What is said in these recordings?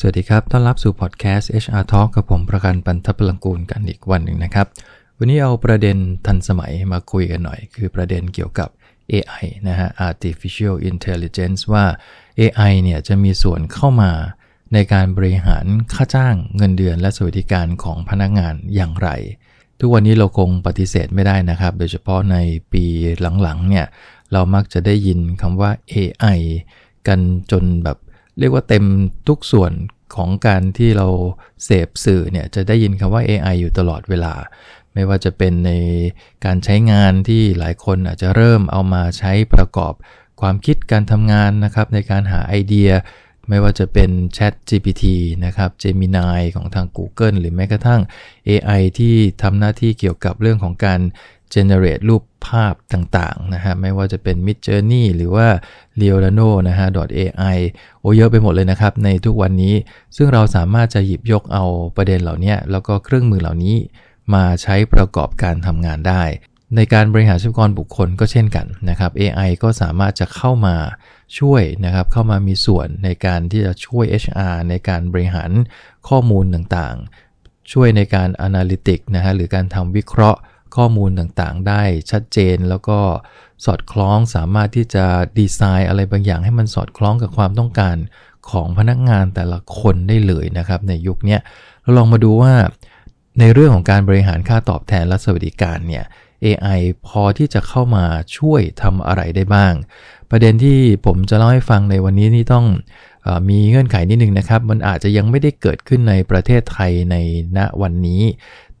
สวัสดีครับ ต้อนรับสู่พอดแคสต์ HR Talk กับผมประกันปันทพลังกูลกันอีกวันหนึ่งนะครับ วันนี้เอาประเด็นทันสมัยมาคุยกันหน่อย คือประเด็นเกี่ยวกับ AI นะฮะ artificial intelligence ว่า AI เนี่ยจะมีส่วนเข้ามาในการบริหารค่าจ้างเงินเดือนและสวัสดิการของพนักงานอย่างไร ทุกวันนี้เราคงปฏิเสธไม่ได้นะครับ โดยเฉพาะในปีหลังๆ เนี่ยเรามักจะได้ยินคำว่า AI กันจนแบบเรียกว่าเต็มทุกส่วนของการที่เราเสพสื่อเนี่ยจะได้ยินคำว่า AI อยู่ตลอดเวลา ไม่ว่าจะเป็นในการใช้งานที่หลายคนอาจจะเริ่มเอามาใช้ประกอบความคิดการทำงานนะครับ ในการหาไอเดีย ไม่ว่าจะเป็น Chat GPT นะครับ Gemini ของทาง Google หรือแม้กระทั่ง AI ที่ทำหน้าที่เกี่ยวกับเรื่องของการเจเนเรตรูปภาพต่างๆ นะฮะไม่ว่าจะเป็น Mid Journey หรือว่า l e o n a n o นะฮะ .ai โอเยอะไปหมดเลยนะครับ ในทุกวันนี้ ซึ่งเราสามารถจะหยิบยกเอาประเด็นเหล่านี้ แล้วก็เครื่องมือเหล่านี้มาใช้ประกอบการทำงานได้ ในการบริหารทรัพยากรบุคคลก็เช่นกันนะครับ AI ก็สามารถจะเข้ามาช่วยนะครับ เข้ามามีส่วนในการที่จะช่วย HR ในการบริหารข้อมูลต่างๆ ช่วยในการ Analytic นะฮะ หรือการทำวิเคราะห์ข้อมูลต่างๆ ได้ชัดเจนแล้วก็สอดคล้องสามารถที่จะดีไซน์อะไรบางอย่างให้มันสอดคล้องกับความต้องการของพนักงานแต่ละคนได้เลยนะครับในยุคนี้เราลองมาดูว่าในเรื่องของการบริหารค่าตอบแทนและสวัสดิการเนี่ย AI พอที่จะเข้ามาช่วยทำอะไรได้บ้าง ประเด็นที่ผมจะเล่าให้ฟังในวันนี้นี่ต้องอมีเงื่อนไขนิดนึงนะครับ มันอาจจะยังไม่ได้เกิดขึ้นในประเทศไทยในณวันนี้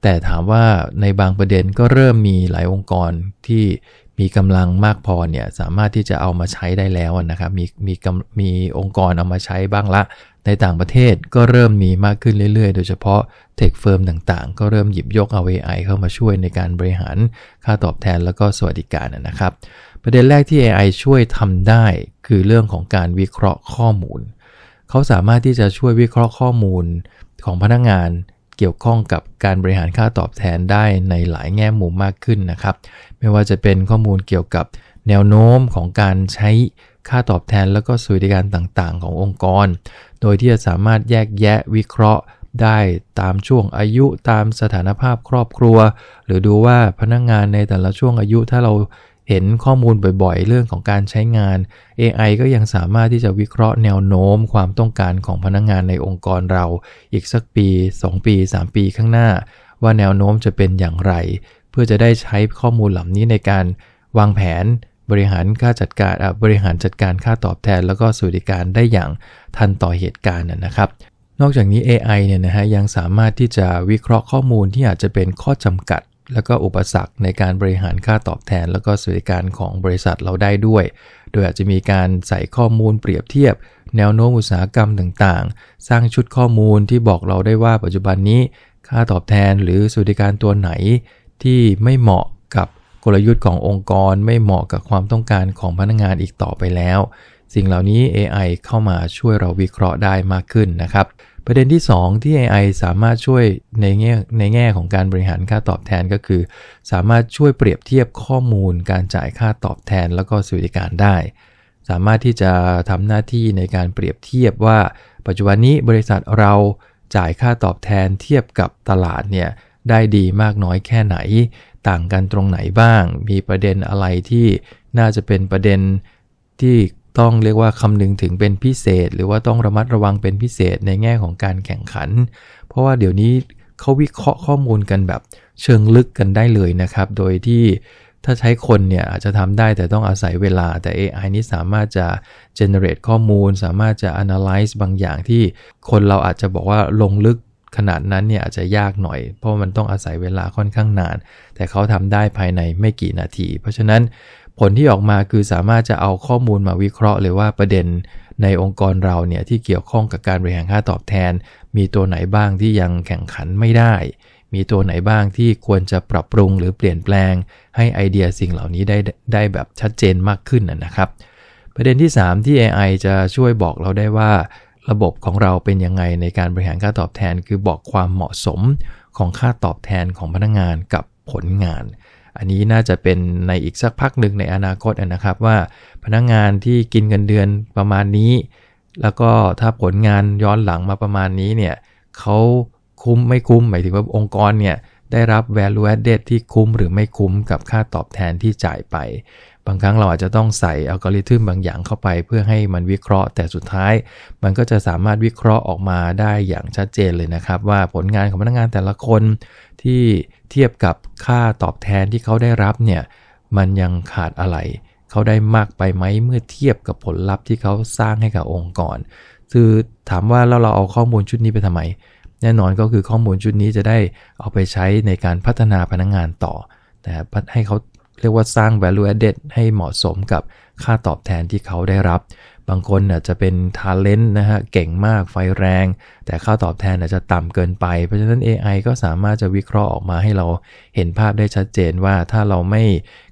แต่ถามว่าในบางประเด็นก็เริ่มมีหลายองค์กรที่มีกำลังมากพอเนี่ยสามารถที่จะเอามาใช้ได้แล้วนะครับมีมีมีองค์กรเอามาใช้บ้างละ ในต่างประเทศก็เริ่มมีมากขึ้นเรื่อยๆ โดยเฉพาะเทคเฟิร์มต่างๆ ก็เริ่มหยิบยกเอา AI เข้ามาช่วยในการบริหารค่าตอบแทนแล้วก็สวัสดิการนะครับ ประเด็นแรกที่ AI ช่วยทำได้คือเรื่องของการวิเคราะห์ข้อมูลเขาสามารถที่จะช่วยวิเคราะห์ข้อมูลของพนักงงานเกี่ยวข้องกับการบริหารค่าตอบแทนได้ในหลายแง่มุมมากขึ้นนะครับ ไม่ว่าจะเป็นข้อมูลเกี่ยวกับแนวโน้มของการใช้ค่าตอบแทนแล้วก็สวัสดิการต่างๆขององค์กร โดยที่จะสามารถแยกแยะวิเคราะห์ได้ตามช่วงอายุตามสถานภาพครอบครัว หรือดูว่าพนักงงานในแต่ละช่วงอายุถ้าเราเห็นข้อมูลบ่อยๆ เรื่องของการใช้งาน AI ก็ยังสามารถที่จะวิเคราะห์แนวโน้มความต้องการของพนักงงานในองค์กรเรา อีกสักปี 2 ปี 3 ปีข้างหน้า ว่าแนวโน้มจะเป็นอย่างไร เพื่อจะได้ใช้ข้อมูลเหล่านี้ในการ วางแผนบริหารค่าจัดการบริหารจัดการค่าตอบแทน แล้วก็สวัสดิการได้อย่างทันต่อเหตุการณ์นะครับ นอกจากนี้ AI เนี่ยนะฮะยังสามารถที่จะวิเคราะห์ข้อมูลที่อาจจะเป็นข้อจำกัดแล้วก็อุปสรรคในการบริหารค่าตอบแทนแล้วก็สวัสดิการของบริษัทเราได้ด้วย โดยอาจจะมีการใส่ข้อมูลเปรียบเทียบ แนวโน้มอุตสาหกรรมต่างๆ สร้างชุดข้อมูลที่บอกเราได้ว่าปัจจุบันนี้ ค่าตอบแทนหรือสวัสดิการตัวไหน ที่ไม่เหมาะกับกลยุทธ์ขององค์กรไม่เหมาะกับความต้องการของพนักงงานอีกต่อไปแล้ว สิ่งเหล่านี้ AI เข้ามาช่วยเราวิเคราะห์ได้มากขึ้นนะครับประเด็นที่ 2 ที่ AI สามารถช่วย ในแง่ในแง่ของการบริหารค่าตอบแทนก็คือ สามารถช่วยเปรียบเทียบข้อมูลการจ่ายค่าตอบแทนแล้วก็สวัสดิการได้ สามารถที่จะทำหน้าที่ในการเปรียบเทียบว่าปัจจุบันนี้บริษัทเราจ่ายค่าตอบแทนเทียบกับตลาดเนี่ยได้ดีมากน้อยแค่ไหน ต่างกันตรงไหนบ้าง มีประเด็นอะไรที่น่าจะเป็นประเด็นที่ต้องเรียกว่าคำนึงถึงเป็นพิเศษหรือว่าต้องระมัดระวังเป็นพิเศษในแง่ของการแข่งขัน เพราะว่าเดี๋ยวนี้เขาวิเคราะห์ข้อมูลกันแบบเชิงลึกกันได้เลยนะครับ โดยที่ถ้าใช้คนเนี่ยอาจจะทำได้แต่ต้องอาศัยเวลาแต่ AI นี้สามารถจะ generate ข้อมูลสามารถจะ analyze บางอย่างที่ คนเราอาจจะบอกว่าลงลึกขนาดนั้นเนี่ยอาจจะยากหน่อย เพราะมันต้องอาศัยเวลาค่อนข้างนาน แต่เขาทำได้ภายในไม่กี่นาที เพราะฉะนั้นผลที่ออกมาคือสามารถจะเอาข้อมูลมาวิเคราะห์เลยว่าประเด็นในองค์กรเราเนี่ยที่เกี่ยวข้องกับการบริหารค่าตอบแทน มีตัวไหนบ้างที่ยังแข่งขันไม่ได้ มีตัวไหนบ้างที่ควรจะปรับปรุงหรือเปลี่ยนแปลง ให้ไอเดียสิ่งเหล่านี้ได้ได้แบบชัดเจนมากขึ้นนะครับ ประเด็นที่ 3 ที่ AI จะช่วยบอกเราได้ว่า ระบบของเราเป็นยังไง ในการบริหารค่าตอบแทนคือบอกความเหมาะสมของค่าตอบแทนของพนักงงานกับผลงานอันนี้น่าจะเป็นในอีกสักพักหนึ่งในอนาคตนะครับว่าพนักงงานที่กินเงินเดือนประมาณนี้ แล้วก็ถ้าผลงานย้อนหลังมาประมาณนี้เนี่ยเขาคุ้มไม่คุ้ม หมายถึงว่าองค์กรเนี่ยได้รับ value added ที่คุ้มหรือไม่คุ้มกับค่าตอบแทนที่จ่ายไปบางครั้งเราอาจจะต้องใส่อัลกอริทึมบางอย่างเข้าไปเพื่อให้มันวิเคราะห์แต่สุดท้าย มันก็จะสามารถวิเคราะห์ออกมาได้อย่างชัดเจนเลยนะครับว่าผลงานของพนักงานแต่ละคนที่เทียบกับค่าตอบแทนที่เขาได้รับเนี่ยมันยังขาดอะไร เขาได้มากไปไหม เมื่อเทียบกับผลลัพธ์ที่เขาสร้างให้กับองค์กรคือถามว่าแล้วเราเอาข้อมูลชุดนี้ไปทำไม แน่นอนก็คือข้อมูลชุดนี้จะได้เอาไปใช้ในการพัฒนาพนักงงานต่อแต่ให้เขาเรียกว่าสร้าง value added ให้เหมาะสมกับค่าตอบแทนที่เขาได้รับ บางคนอาจจะเป็น talent นะฮะ เก่งมากไฟแรง แต่ค่าตอบแทนอาจจะต่ำเกินไป เพราะฉะนั้น AI ก็สามารถจะวิเคราะห์ออกมาให้เราเห็นภาพได้ชัดเจนว่าถ้าเราไม่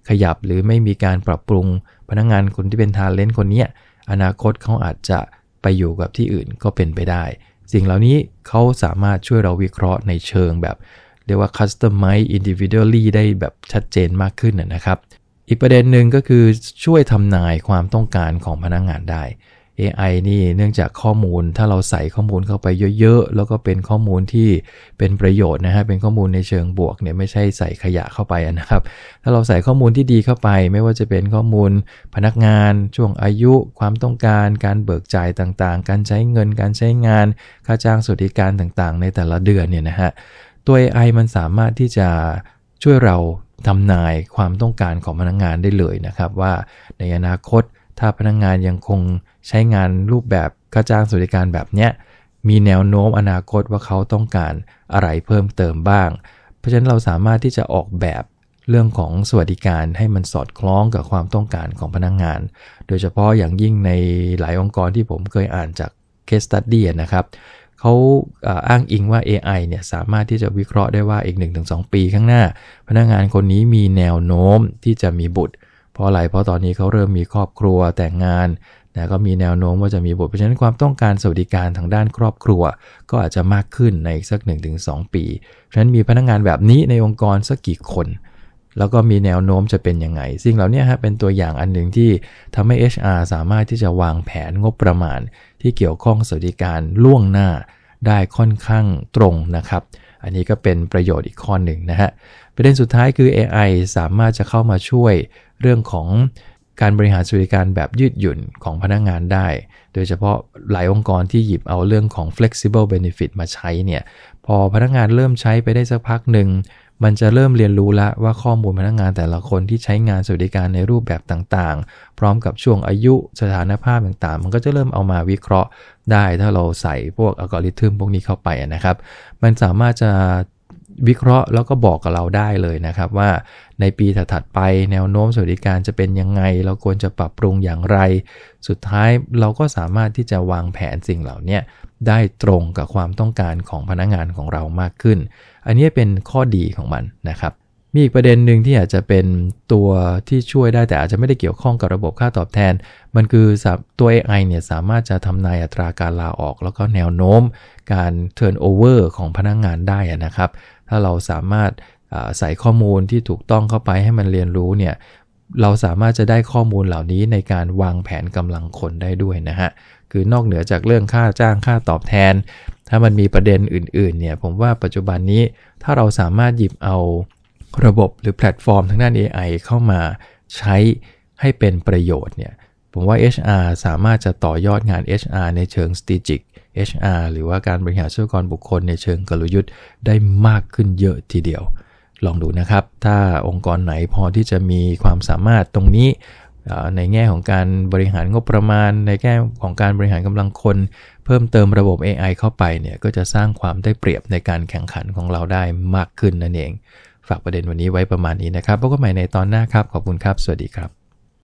ขยับหรือไม่มีการปรับปรุงพนักงงานคนที่เป็น talent คนนี้อนาคตเขาอาจจะไปอยู่กับที่อื่นก็เป็นไปได้ สิ่งเหล่านี้เขาสามารถช่วยเราวิเคราะห์ในเชิงแบบเรียกว่า customize individually ได้แบบชัดเจนมากขึ้นนะครับ อีกประเด็นหนึ่งก็คือช่วยทำนายความต้องการของพนักงงานได้ AI นี่เนื่องจากข้อมูลถ้าเราใส่ข้อมูลเข้าไปเยอะๆแล้วก็เป็นข้อมูลที่เป็นประโยชน์นะฮะเป็นข้อมูลในเชิงบวกเนี่ยไม่ใช่ใส่ขยะเข้าไปนะครับ ถ้าเราใส่ข้อมูลที่ดีเข้าไป ไม่ว่าจะเป็นข้อมูล พนักงานช่วงอายุ ความต้องการ การเบิกจ่ายต่างๆ การใช้เงิน การใช้งาน ค่าจ้างสวัสดิการต่างๆ ในแต่ละเดือนเนี่ยนะฮะตัว AI มันสามารถที่จะช่วยเราทำนายความต้องการของพนักงงานได้เลยนะครับ ว่าในอนาคตถ้าพนักงงานยังคงใช้งานรูปแบบค่าจ้างสวัสดิการแบบเนี้ยมีแนวโน้มอนาคตว่าเขาต้องการอะไรเพิ่มเติมบ้าง เพราะฉะนั้นเราสามารถที่จะออกแบบเรื่องของสวัสดิการให้มันสอดคล้องกับความต้องการของพนักงงาน โดยเฉพาะอย่างยิ่งในหลายองค์กรที่ผมเคยอ่านจากเคสตัดดี้นะครับเขาอ้างอิงว่า AI เนี่ยสามารถที่จะวิเคราะห์ได้ว่าอีก 1-2 ปีข้างหน้า พนักงานคนนี้มีแนวโน้มที่จะมีบุตร เพราะอะไรเพราะตอนนี้เขาเริ่มมีครอบครัวแต่งงานนะก็มีแนวโน้มว่าจะมีบุตรเพราะฉะนั้นความต้องการสวัสดิการทางด้านครอบครัว ก็อาจจะมากขึ้นในสัก 1-2 ปี เพราะฉะนั้นมีพนักงานแบบนี้ในองค์กรสักกี่คนแล้วก็มีแนวโน้มจะเป็นยังไงสิ่งเหล่านี้ฮะเป็นตัวอย่างอันหนึ่งที่ทำให้ HR สามารถที่จะวางแผนงบประมาณ ที่เกี่ยวข้องสวัสดิการล่วงหน้า ได้ค่อนข้างตรงนะครับ อันนี้ก็เป็นประโยชน์อีกข้อหนึ่งนะฮะประเด็นสุดท้ายคือ AI สามารถจะเข้ามาช่วยเรื่องของการบริหารสวัสดิการแบบยืดหยุ่นของพนักงงานได้ โดยเฉพาะหลายองค์กรที่หยิบเอาเรื่องของ flexible benefit มาใช้เนี่ยพอพนักงงานเริ่มใช้ไปได้สักพักหนึ่งมันจะเริ่มเรียนรู้ละวว่าข้อมูลพนักงงานแต่ละคนที่ใช้งานสวัสดิการในรูปแบบต่างๆ พร้อมกับช่วงอายุสถานภาพต่างๆ มันก็จะเริ่มเอามาวิเคราะห์ได้ ถ้าเราใส่พวกอัลกอริทึมพวกนี้เข้าไปนะครับ มันสามารถจะวิเคราะห์แล้วก็บอกกับเราได้เลยนะครับ ว่าในปีถัดๆไป แนวโน้มสวัสดิการจะเป็นยังไง เราควรจะปรับปรุงอย่างไร สุดท้ายเราก็สามารถที่จะวางแผนสิ่งเหล่านี้ได้ตรงกับความต้องการของพนักงงานของเรามากขึ้นอันนี้เป็นข้อดีของมันนะครับ มีอีกประเด็นหนึ่งที่อาจจะเป็นตัวที่ช่วยได้แต่อาจจะไม่ได้เกี่ยวข้องกับระบบค่าตอบแทน มันคือตัว AI เนี่ยสามารถจะทำนายอัตราการลาออก แล้วก็แนวโน้ม การเทิร์นโอเวอร์ของพนักงงานได้นะครับ ถ้าเราสามารถใส่ข้อมูลที่ถูกต้องเข้าไปให้มันเรียนรู้เนี่ย เราสามารถจะได้ข้อมูลเหล่านี้ในการวางแผนกำลังคนได้ด้วยนะฮะ คือนอกเหนือจากเรื่องค่าจ้างค่าตอบแทนถ้ามันมีประเด็นอื่นๆ เนี่ย ผมว่าปัจจุบันนี้ถ้าเราสามารถหยิบเอาระบบหรือแพลตฟอร์มทางด้าน AI เข้ามาใช้ให้เป็นประโยชน์เนี่ยผมว่า HR สามารถจะต่อยอดงาน HR ในเชิง strategic HR หรือว่าการบริหารทรัพยากรบุคคลในเชิงกลยุทธ์ ได้มากขึ้นเยอะทีเดียว ลองดูนะครับ ถ้าองค์กรไหนพอที่จะมีความสามารถตรงนี้ในแง่ของการบริหารงบประมาณ ในแง่ของการบริหารกำลังคน เพิ่มเติมระบบ AI เข้าไปเนี่ยก็จะสร้างความได้เปรียบในการแข่งขันของเราได้มากขึ้นนั่นเอง ฝากประเด็นวันนี้ไว้ประมาณนี้นะครับพบกันใหม่ในตอนหน้าครับขอบคุณครับสวัสดีครับ